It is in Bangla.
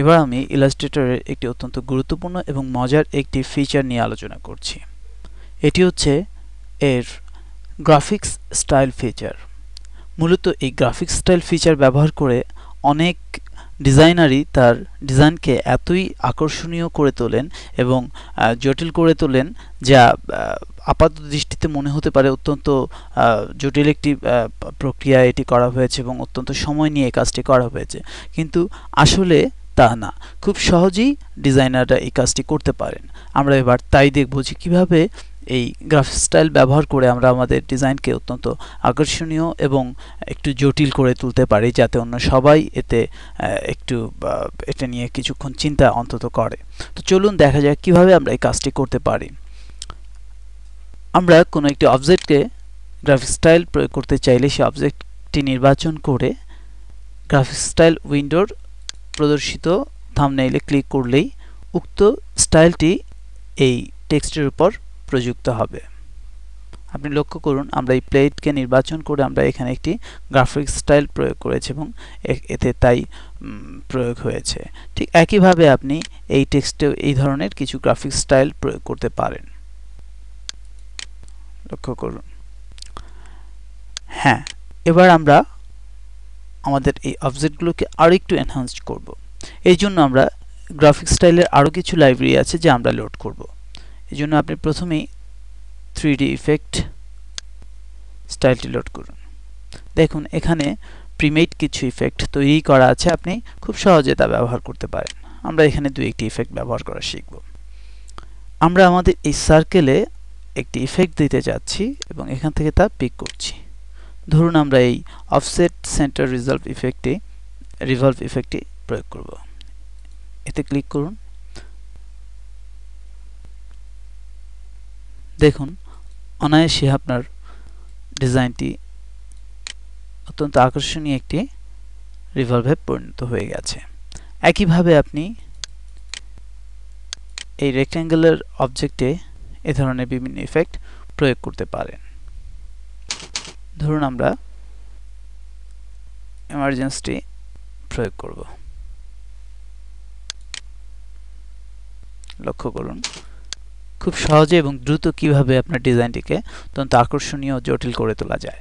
এবার আমি ইলাস্ট্রেটরের একটি অত্যন্ত গুরুত্বপূর্ণ এবং মজার একটি ফিচার নিয়ে আলোচনা করছি এটি হচ্ছে এর গ্রাফিক্স স্টাইল ফিচার মূলত এই গ্রাফিক্স স্টাইল ফিচার ব্যবহার করে অনেক ডিজাইনারই তার ডিজাইনকে এতই আকর্ষণীয় করে তোলেন এবং জটিল করে তোলেন যা আপাত দৃষ্টিতে মনে হতে পারে অত্যন্ত জটিল একটি প্রক্রিয়া এটি করা হয়েছে এবং অত্যন্ত সময় নিয়ে কাজটি করা হয়েছে কিন্তু আসলে তা না খুব সহজেই ডিজাইনাররা এই কাজটি করতে পারেন আমরা এবার তাই দেখব যে কীভাবে এই গ্রাফিক স্টাইল ব্যবহার করে আমরা আমাদের ডিজাইনকে অত্যন্ত আকর্ষণীয় এবং একটু জটিল করে তুলতে পারি যাতে অন্য সবাই এতে একটু এটা নিয়ে কিছুক্ষণ চিন্তা অন্তত করে তো চলুন দেখা যাক কিভাবে আমরা এই কাজটি করতে পারি আমরা কোনো একটি অবজেক্টকে গ্রাফিক স্টাইল প্রয়োগ করতে চাইলে সেই অবজেক্টটি নির্বাচন করে গ্রাফিক স্টাইল উইন্ডোর প্রদর্শিত থামনেইলে ক্লিক করলেই উক্ত স্টাইলটি এই টেক্সটের উপর প্রযুক্ত হবে আপনি লক্ষ্য করুন আমরা এই প্লেটকে নির্বাচন করে আমরা এখানে একটি গ্রাফিক স্টাইল প্রয়োগ করেছি এবং এতে তাই প্রয়োগ হয়েছে ঠিক একইভাবে আপনি এই টেক্সটে এই ধরনের কিছু গ্রাফিক স্টাইল প্রয়োগ করতে পারেন লক্ষ্য করুন হ্যাঁ এবার আমরা আমাদের এই অবজেক্টগুলোকে আরও একটু এনহ্যান্স করব। এই জন্য আমরা গ্রাফিক স্টাইলের আরও কিছু লাইব্রেরি আছে যা আমরা লোড করব। এই জন্য আপনি প্রথমেই থ্রি ইফেক্ট স্টাইলটি লোড করুন দেখুন এখানে প্রিমেড কিছু ইফেক্ট তৈরি করা আছে আপনি খুব সহজে তা ব্যবহার করতে পারেন আমরা এখানে দু একটি ইফেক্ট ব্যবহার করা শিখব আমরা আমাদের এই সার্কেলে একটি ইফেক্ট দিতে যাচ্ছি এবং এখান থেকে তা পিক করছি ধরুন আমরা এই অফসেট সেন্টার রিজলভ ইফেক্টে রিভলভ ইফেক্টে প্রয়োগ করব এতে ক্লিক করুন দেখুন অনায়াসে আপনার ডিজাইনটি অত্যন্ত আকর্ষণীয় একটি রিভলভে পরিণত হয়ে গেছে একইভাবে আপনি এই রেক্ট্যাঙ্গুলার অবজেক্টে এ ধরনের বিভিন্ন ইফেক্ট প্রয়োগ করতে পারেন ধরুন আমরা এমার্জেন্সিটি প্রয়োগ করব লক্ষ্য করুন খুব সহজে এবং দ্রুত কিভাবে আপনার ডিজাইনটিকে অত্যন্ত আকর্ষণীয় জটিল করে তোলা যায়